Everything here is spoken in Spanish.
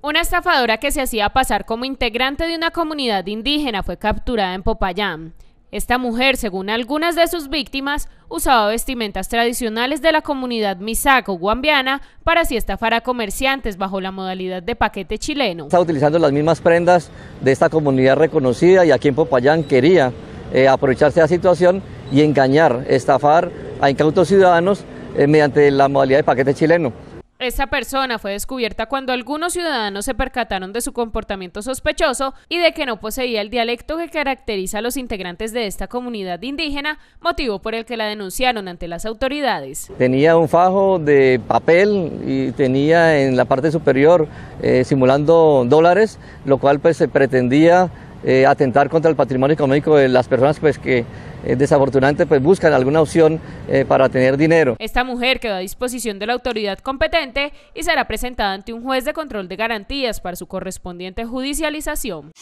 Una estafadora que se hacía pasar como integrante de una comunidad indígena fue capturada en Popayán. Esta mujer, según algunas de sus víctimas, usaba vestimentas tradicionales de la comunidad misaco guambiana para así estafar a comerciantes bajo la modalidad de paquete chileno. Está utilizando las mismas prendas de esta comunidad reconocida y aquí en Popayán quería eh, aprovecharse de la situación y engañar, estafar a incautos ciudadanos eh, mediante la modalidad de paquete chileno. Esta persona fue descubierta cuando algunos ciudadanos se percataron de su comportamiento sospechoso y de que no poseía el dialecto que caracteriza a los integrantes de esta comunidad indígena, motivo por el que la denunciaron ante las autoridades. Tenía un fajo de papel y tenía en la parte superior eh, simulando dólares, lo cual pues se pretendía eh, atentar contra el patrimonio económico de las personas pues que es eh, desafortunadamente pues buscan alguna opción eh, para tener dinero. Esta mujer quedó a disposición de la autoridad competente y será presentada ante un juez de control de garantías para su correspondiente judicialización.